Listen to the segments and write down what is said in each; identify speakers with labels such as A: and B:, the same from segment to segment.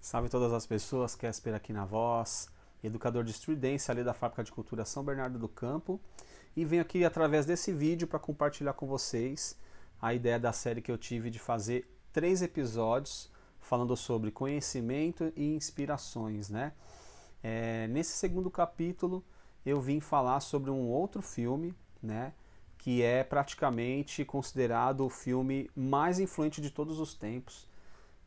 A: Salve todas as pessoas, Casper aqui na voz, educador de estridência ali da Fábrica de Cultura São Bernardo do Campo. E venho aqui através desse vídeo para compartilhar com vocês a ideia da série que eu tive de fazer três episódios falando sobre conhecimento e inspirações, né? É, nesse segundo capítulo eu vim falar sobre um outro filme, né? Que é praticamente considerado o filme mais influente de todos os tempos,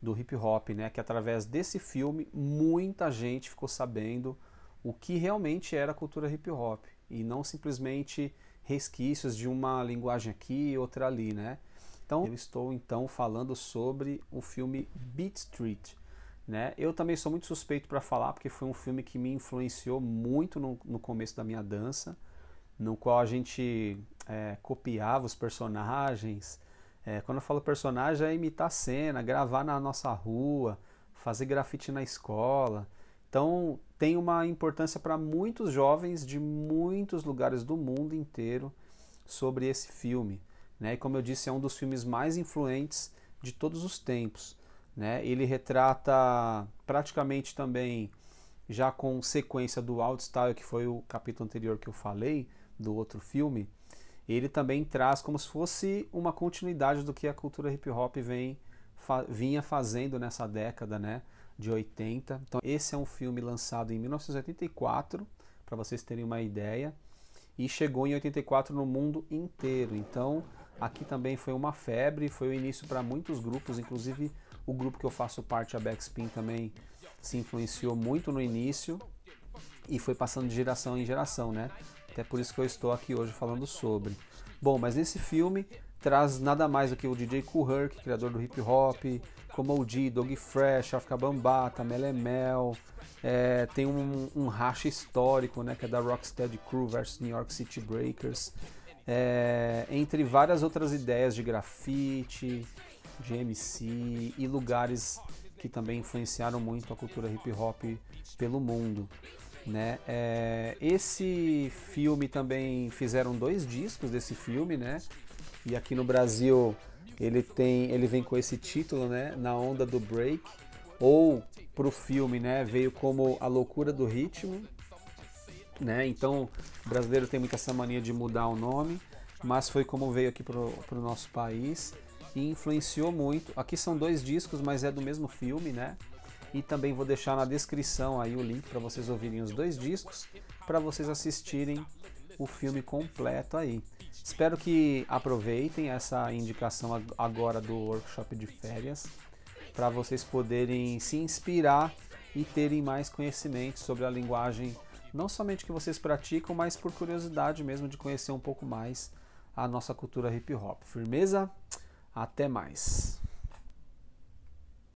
A: do hip hop, né? Que através desse filme muita gente ficou sabendo o que realmente era a cultura hip hop e não simplesmente resquícios de uma linguagem aqui e outra ali, né? Então, eu estou então falando sobre o filme Beat Street, né? Eu também sou muito suspeito para falar porque foi um filme que me influenciou muito no, no começo da minha dança, no qual a gente é, copiava os personagens, é, quando eu falo personagem, é imitar cena, gravar na nossa rua, fazer grafite na escola. Então, tem uma importância para muitos jovens de muitos lugares do mundo inteiro sobre esse filme. Né? E como eu disse, é um dos filmes mais influentes de todos os tempos. Né? Ele retrata praticamente também, já com sequência do Outstyle, que foi o capítulo anterior que eu falei, do outro filme, ele também traz como se fosse uma continuidade do que a cultura hip hop vem, fa, vinha fazendo nessa década né, de 80. Então, esse é um filme lançado em 1984, para vocês terem uma ideia, e chegou em 84 no mundo inteiro. Então, aqui também foi uma febre, foi o início para muitos grupos, inclusive o grupo que eu faço parte, a Backspin, também se influenciou muito no início e foi passando de geração em geração, né? Até por isso que eu estou aqui hoje falando sobre. Bom, mas nesse filme traz nada mais do que o DJ Kool Herc, criador do hip hop, como D, Dog Fresh, Afka Bambata, Melemel. É, tem um, um racha histórico, né? Que é da Rocksteady Crew versus New York City Breakers. É, entre várias outras ideias de grafite, de MC e lugares que também influenciaram muito a cultura hip hop pelo mundo né? É, esse filme também fizeram dois discos desse filme, né? E aqui no Brasil ele tem, ele vem com esse título, né? Na onda do break ou pro filme, né? Veio como a loucura do ritmo, né? Então o brasileiro tem muita essa mania de mudar o nome, mas foi como veio aqui pro, pro nosso país e influenciou muito. Aqui são dois discos, mas é do mesmo filme, né? e também vou deixar na descrição aí o link para vocês ouvirem os dois discos, para vocês assistirem o filme completo aí. Espero que aproveitem essa indicação agora do workshop de férias para vocês poderem se inspirar e terem mais conhecimento sobre a linguagem, não somente que vocês praticam, mas por curiosidade mesmo de conhecer um pouco mais a nossa cultura hip hop. Firmeza? Até mais.